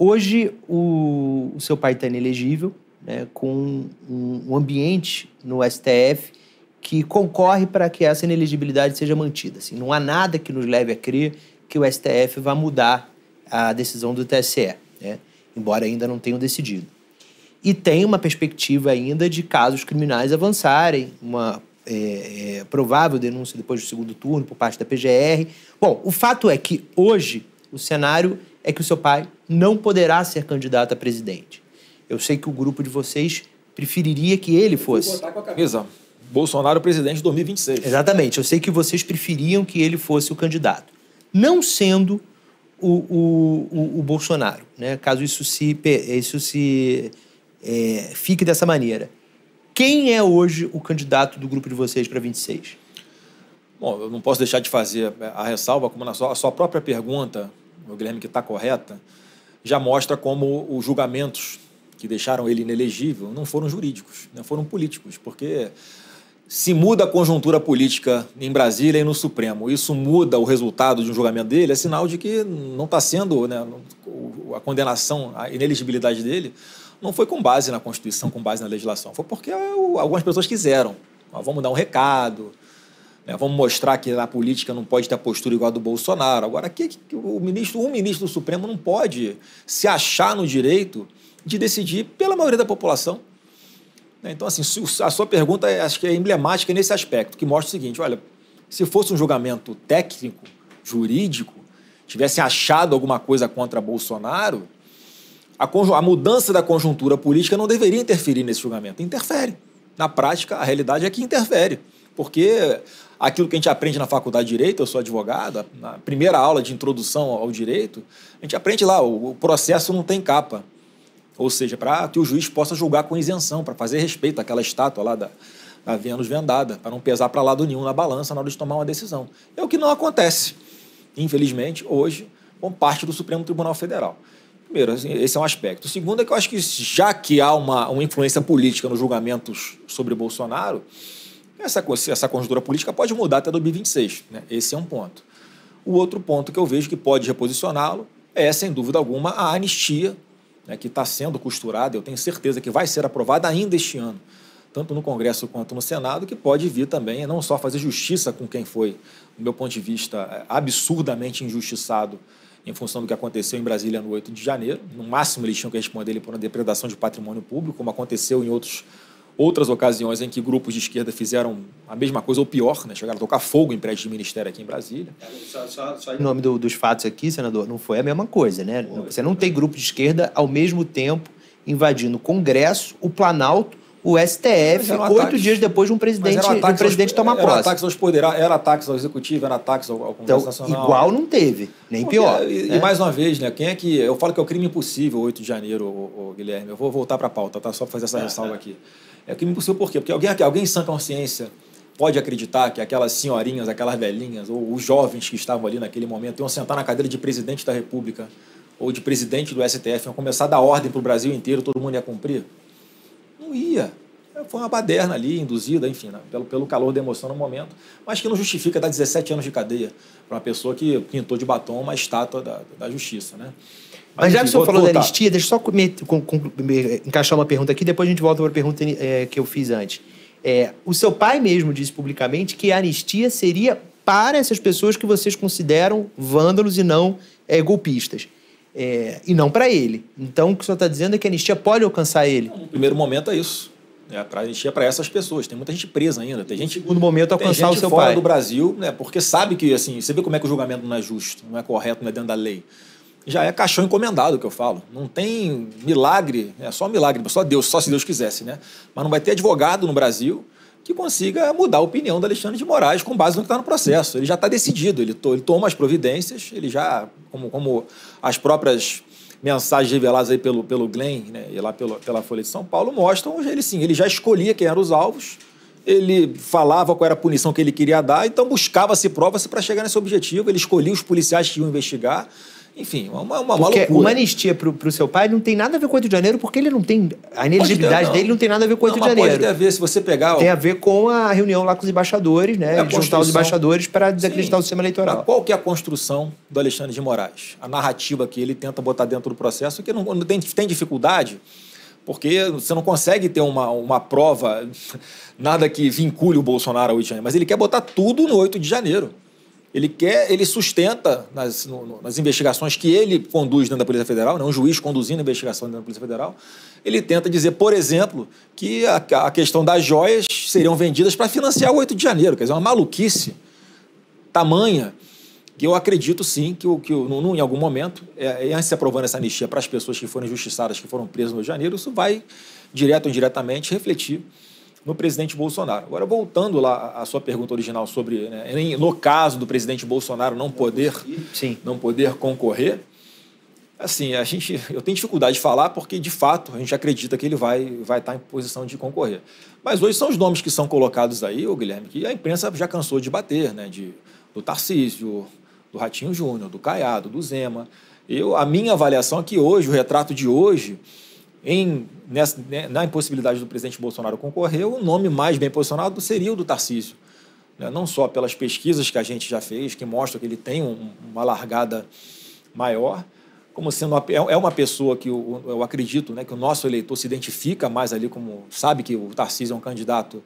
Hoje, o, o seu pai está inelegível, né, com um, um ambiente no STF que concorre para que essa inelegibilidade seja mantida. Assim, não há nada que nos leve a crer que o STF vá mudar a decisão do TSE, né? embora ainda não tenham decidido. E tem uma perspectiva ainda de casos criminais avançarem, uma é, é, provável denúncia depois do segundo turno por parte da PGR. Bom, o fato é que hoje o cenário é que o seu pai não poderá ser candidato a presidente. Eu sei que o grupo de vocês preferiria que ele fosse. Vou botar com a camisa. Bolsonaro presidente 2026. Exatamente. Eu sei que vocês preferiam que ele fosse o candidato. Não sendo o, o, o, o Bolsonaro, né? caso isso se, isso se é, fique dessa maneira. Quem é hoje o candidato do grupo de vocês para 26? Bom, eu não posso deixar de fazer a ressalva, como na sua, a sua própria pergunta, o Guilherme, que está correta, já mostra como os julgamentos que deixaram ele inelegível não foram jurídicos, não foram políticos, porque se muda a conjuntura política em Brasília e no Supremo, isso muda o resultado de um julgamento dele, é sinal de que não está sendo né, a condenação, a ineligibilidade dele não foi com base na Constituição, com base na legislação, foi porque algumas pessoas quiseram. vamos dar um recado, né? vamos mostrar que na política não pode ter postura igual a do Bolsonaro. Agora, é que, que o ministro, um ministro do Supremo não pode se achar no direito de decidir pela maioria da população. Né? Então, assim, a sua pergunta é, acho que é emblemática nesse aspecto, que mostra o seguinte: olha, se fosse um julgamento técnico, jurídico, tivessem achado alguma coisa contra Bolsonaro, a, a mudança da conjuntura política não deveria interferir nesse julgamento. Interfere. Na prática, a realidade é que interfere. Porque aquilo que a gente aprende na faculdade de direito, eu sou advogado, na primeira aula de introdução ao direito, a gente aprende lá, o processo não tem capa. Ou seja, para que o juiz possa julgar com isenção, para fazer respeito àquela estátua lá da, da Vênus vendada, para não pesar para lado nenhum na balança na hora de tomar uma decisão. É o que não acontece, infelizmente, hoje, com parte do Supremo Tribunal Federal. Primeiro, assim, esse é um aspecto. O segundo é que eu acho que, já que há uma, uma influência política nos julgamentos sobre Bolsonaro, essa, essa conjuntura política pode mudar até 2026. Né? Esse é um ponto. O outro ponto que eu vejo que pode reposicioná-lo é, sem dúvida alguma, a anistia, né, que está sendo costurada, eu tenho certeza que vai ser aprovada ainda este ano, tanto no Congresso quanto no Senado, que pode vir também, não só fazer justiça com quem foi, do meu ponto de vista, é, absurdamente injustiçado em função do que aconteceu em Brasília no 8 de janeiro. No máximo, eles tinham que responder ele por uma depredação de patrimônio público, como aconteceu em outros outras ocasiões em que grupos de esquerda fizeram a mesma coisa ou pior, né? chegaram a tocar fogo em prédios de ministério aqui em Brasília. É, só, só, só... Em nome do, dos fatos aqui, senador, não foi a mesma coisa, né? Você não tem grupo de esquerda ao mesmo tempo invadindo o Congresso, o Planalto o STF oito dias depois de um presidente, um presidente aos, tomar era posse. Ataques aos poderados era ataques ao executivo, era ataques ao, ao Congresso então, Nacional. Igual não teve, nem Porque, pior. E, né? e, mais uma vez, né? Quem é que. Eu falo que é o crime impossível, 8 de janeiro, o, o Guilherme. Eu vou voltar para a pauta, tá? Só fazer essa é, ressalva é. aqui. É crime impossível por quê? Porque alguém, alguém em sã consciência pode acreditar que aquelas senhorinhas, aquelas velhinhas, ou os jovens que estavam ali naquele momento iam sentar na cadeira de presidente da República ou de presidente do STF, iam começar a dar ordem para o Brasil inteiro, todo mundo ia cumprir? não ia. Foi uma baderna ali, induzida, enfim, né? pelo, pelo calor da emoção no momento, mas que não justifica dar 17 anos de cadeia para uma pessoa que pintou de batom uma estátua da, da justiça, né? Mas, mas já que o senhor falou voltar. da anistia, deixa eu só com, com, me, encaixar uma pergunta aqui, depois a gente volta para a pergunta é, que eu fiz antes. É, o seu pai mesmo disse publicamente que a anistia seria para essas pessoas que vocês consideram vândalos e não é, golpistas é, e não para ele. Então, o que o senhor está dizendo é que a anistia pode alcançar ele. No primeiro momento é isso. Né? É, para anistia para essas pessoas. Tem muita gente presa ainda. Tem gente. No segundo momento alcançar o seu fora pai. do Brasil, né? Porque sabe que assim, você vê como é que o julgamento não é justo, não é correto, não é dentro da lei. Já é caixão encomendado que eu falo. Não tem milagre, é só milagre, só Deus, só se Deus quisesse, né? Mas não vai ter advogado no Brasil que consiga mudar a opinião do Alexandre de Moraes com base no que está no processo. Ele já está decidido, ele, to, ele, toma as providências, ele já, como, como as próprias mensagens reveladas aí pelo, pelo Glenn né, e lá pelo, pela Folha de São Paulo mostram, ele sim, ele já escolhia quem eram os alvos, ele falava qual era a punição que ele queria dar, então buscava-se provas para chegar nesse objetivo, ele escolhia os policiais que iam investigar, enfim, uma, uma, porque loucura. Uma anistia pro, pro seu pai não tem nada a ver com 8 de janeiro, porque ele não tem. A inelegibilidade dele não tem nada a ver com 8 não, de janeiro. Pode ter a ver, se você pegar. Tem a ver com a reunião lá com os embaixadores, né? É juntar os embaixadores para desacreditar Sim. o sistema eleitoral. qual que é a construção do Alexandre de Moraes? A narrativa que ele tenta botar dentro do processo, que não, não tem, tem dificuldade porque você não consegue ter uma, uma prova, nada que vincule o Bolsonaro ao 8 de janeiro, mas ele quer botar tudo no 8 de janeiro. Ele quer, ele sustenta nas, no, nas investigações que ele conduz dentro da Polícia Federal, né, um juiz conduzindo a investigação dentro da Polícia Federal, ele tenta dizer, por exemplo, que a, a questão das joias seriam vendidas para financiar o 8 de janeiro. Quer dizer, é uma maluquice tamanha que eu acredito sim que, que no, em algum momento, é, de é, se aprovando essa anistia para as pessoas que foram injustiçadas, que foram presas no de janeiro, isso vai, direto ou indiretamente, refletir no presidente Bolsonaro. Agora, voltando lá à sua pergunta original sobre, né, no caso do presidente Bolsonaro não poder, Sim. não poder concorrer, assim, a gente, eu tenho dificuldade de falar porque, de fato, a gente acredita que ele vai, vai estar em posição de concorrer. Mas hoje são os nomes que são colocados aí, o Guilherme, que a imprensa já cansou de bater, né, de, do Tarcísio, do Ratinho Júnior, do Caiado, do Zema. Eu, a minha avaliação é que hoje, o retrato de hoje em, nessa, né, na impossibilidade do presidente Bolsonaro concorrer, o nome mais bem posicionado seria o do Tarcísio. Né? Não só pelas pesquisas que a gente já fez, que mostram que ele tem uma largada maior, como sendo uma, é, é uma pessoa que eu, eu acredito né, que o nosso eleitor se identifica mais ali, como sabe que o Tarcísio é um candidato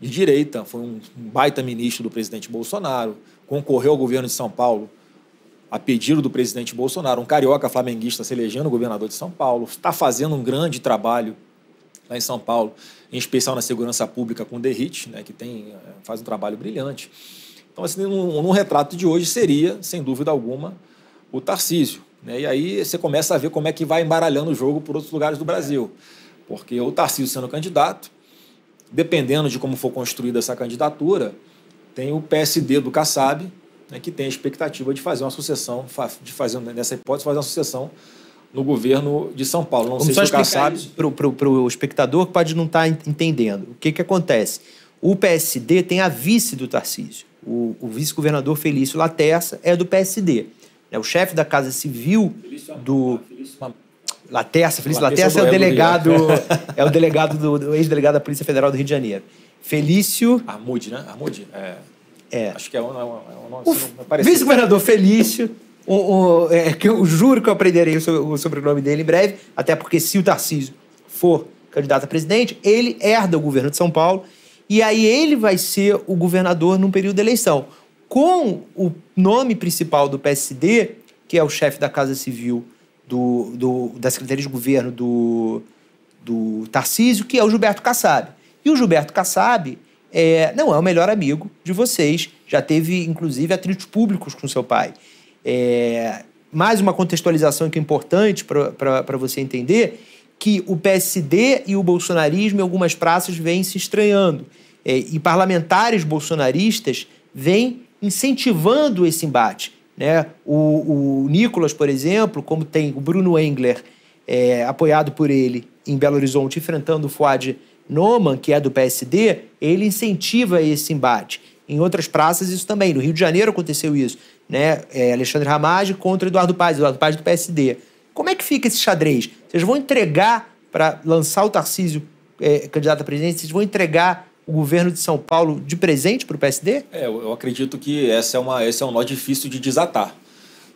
de direita, foi um baita ministro do presidente Bolsonaro, concorreu ao governo de São Paulo a pedido do presidente Bolsonaro, um carioca flamenguista se elegendo governador de São Paulo, está fazendo um grande trabalho lá em São Paulo, em especial na segurança pública com o Derrit, né, que tem, eh, faz um trabalho brilhante. Então, assim, num, retrato de hoje seria, sem dúvida alguma, o Tarcísio. Né? E aí você começa a ver como é que vai embaralhando o jogo por outros lugares do Brasil. Porque o Tarcísio sendo candidato, dependendo de como for construída essa candidatura, tem o PSD do Kassab, né, que tem a expectativa de fazer uma sucessão, de fazer, nessa hipótese, fazer uma sucessão no governo de São Paulo. Não Vamos sei se o sabe. Para o espectador que pode não estar tá entendendo. O que, que acontece? O PSD tem a vice do Tarcísio. O, o vice-governador Felício Laterça é do PSD. É o chefe da Casa Civil Felício, do. Felício. Laterça, Felício Laterça, Laterça é, é o delegado, né? é o delegado do, do ex-delegado da Polícia Federal do Rio de Janeiro. Felício. Armude, né? Armude. É. É. Acho que é um, é um, é um nome assim, Vice-governador Felício. O, o, é, que eu juro que eu aprenderei o, o sobrenome dele em breve, até porque se o Tarcísio for candidato a presidente, ele herda o governo de São Paulo e aí ele vai ser o governador num período de eleição. Com o nome principal do PSD, que é o chefe da Casa Civil do, do, da Secretaria de Governo do, do Tarcísio, que é o Gilberto Kassab. E o Gilberto Kassab é, não é o melhor amigo de vocês. Já teve, inclusive, atritos públicos com seu pai. É, mais uma contextualização que é importante para você entender, que o PSD e o bolsonarismo em algumas praças vêm se estranhando. É, e parlamentares bolsonaristas vêm incentivando esse embate. Né? O, o Nicolas, por exemplo, como tem o Bruno Engler, é, apoiado por ele em Belo Horizonte, enfrentando o Fuad Noman, que é do PSD, ele incentiva esse embate. Em outras praças, isso também. No Rio de Janeiro aconteceu isso. Né? É, Alexandre Ramage contra Eduardo Paz, Eduardo Paz do PSD. Como é que fica esse xadrez? Vocês vão entregar para lançar o Tarcísio é, candidato a presidente? Vocês vão entregar o governo de São Paulo de presente para o PSD? É, eu acredito que essa é uma, esse é um nó difícil de desatar.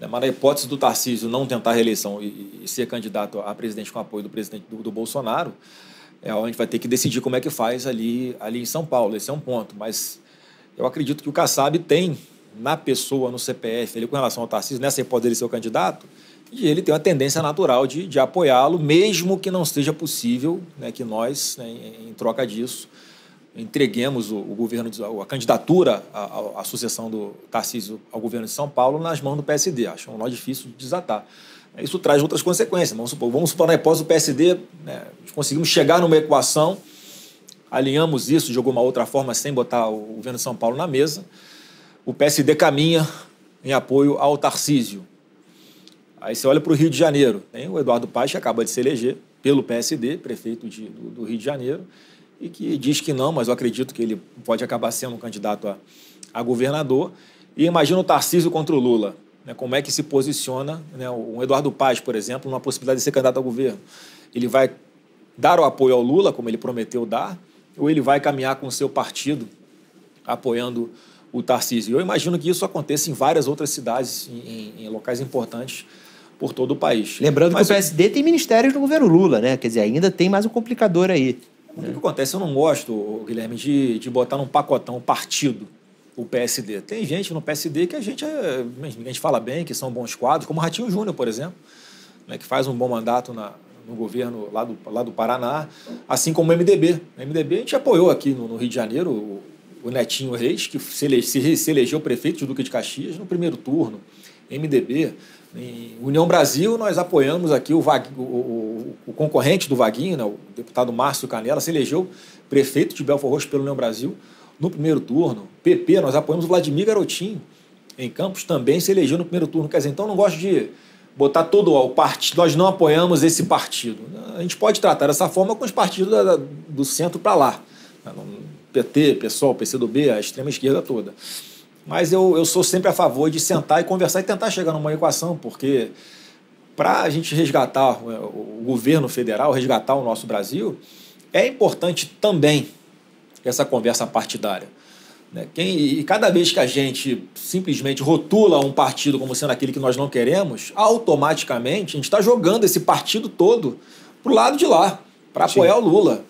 Né, mas a hipótese do Tarcísio não tentar reeleição e, e ser candidato a presidente com apoio do presidente do, do Bolsonaro, é a gente vai ter que decidir como é que faz ali, ali em São Paulo. Esse é um ponto. Mas eu acredito que o Kassab tem na pessoa, no CPF, ele com relação ao Tarcísio, nessa hipótese de ser o candidato, e ele tem uma tendência natural de, de apoiá-lo, mesmo que não seja possível né, que nós, né, em, em, troca disso, entreguemos o, o governo, de, a candidatura à, sucessão do Tarcísio ao governo de São Paulo nas mãos do PSD. Acho um nó difícil de desatar. Isso traz outras consequências. Vamos supor, vamos supor na né, hipótese do PSD, né, conseguimos chegar numa equação, alinhamos isso de alguma outra forma sem botar o governo de São Paulo na mesa. O PSD caminha em apoio ao Tarcísio. Aí você olha para o Rio de Janeiro. Tem né, o Eduardo Paes, que acaba de se eleger pelo PSD, prefeito de, do, do, Rio de Janeiro, e que diz que não, mas eu acredito que ele pode acabar sendo um candidato a, a governador. E imagina o Tarcísio contra o Lula né, como é que se posiciona né, o Eduardo Paz, por exemplo, numa possibilidade de ser candidato ao governo. Ele vai dar o apoio ao Lula, como ele prometeu dar, ou ele vai caminhar com o seu partido apoiando o Tarcísio. Eu imagino que isso aconteça em várias outras cidades, em, em locais importantes por todo o país. Lembrando Mas que o PSD eu... tem ministérios no governo Lula, né? Quer dizer, ainda tem mais um complicador aí. O que, é. Né? que acontece? Eu não gosto, Guilherme, de, de botar num pacotão partido o PSD. Tem gente no PSD que a gente, é, a gente fala bem, que são bons quadros, como Ratinho Júnior, por exemplo, né, que faz um bom mandato na, no governo lá do, lá do Paraná, assim como o MDB. O MDB a gente apoiou aqui no, no Rio de Janeiro o, o, Netinho Reis, que se, elege, se, se elegeu prefeito de Duque de Caxias no primeiro turno. MDB, em União Brasil, nós apoiamos aqui o, Vag, o, o, o, concorrente do Vaguinho, né, o deputado Márcio Canela, se elegeu prefeito de Belfort Roxo pelo União Brasil no primeiro turno. PP, nós apoiamos o Vladimir Garotinho em Campos, também se elegeu no primeiro turno. Quer dizer, então não gosto de botar todo o partido. Nós não apoiamos esse partido. A gente pode tratar dessa forma com os partidos da, do centro para lá. Tá PT, PSOL, PCdoB, a extrema esquerda toda. Mas eu, eu sou sempre a favor de sentar e conversar e tentar chegar numa equação, porque para a gente resgatar o, é, o governo federal, resgatar o nosso Brasil, é importante também essa conversa partidária. Né? Quem, e cada vez que a gente simplesmente rotula um partido como sendo aquele que nós não queremos, automaticamente a gente está jogando esse partido todo para o lado de lá, para apoiar o Lula.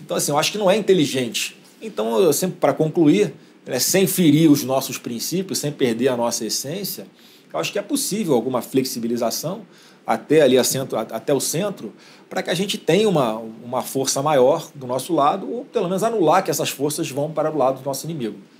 Então, assim, eu acho que não é inteligente. Então, eu sempre, para concluir, né, sem ferir os nossos princípios, sem perder a nossa essência, eu acho que é possível alguma flexibilização até ali centro, até o centro, para que a gente tenha uma, uma força maior do nosso lado, ou pelo menos anular que essas forças vão para o lado do nosso inimigo.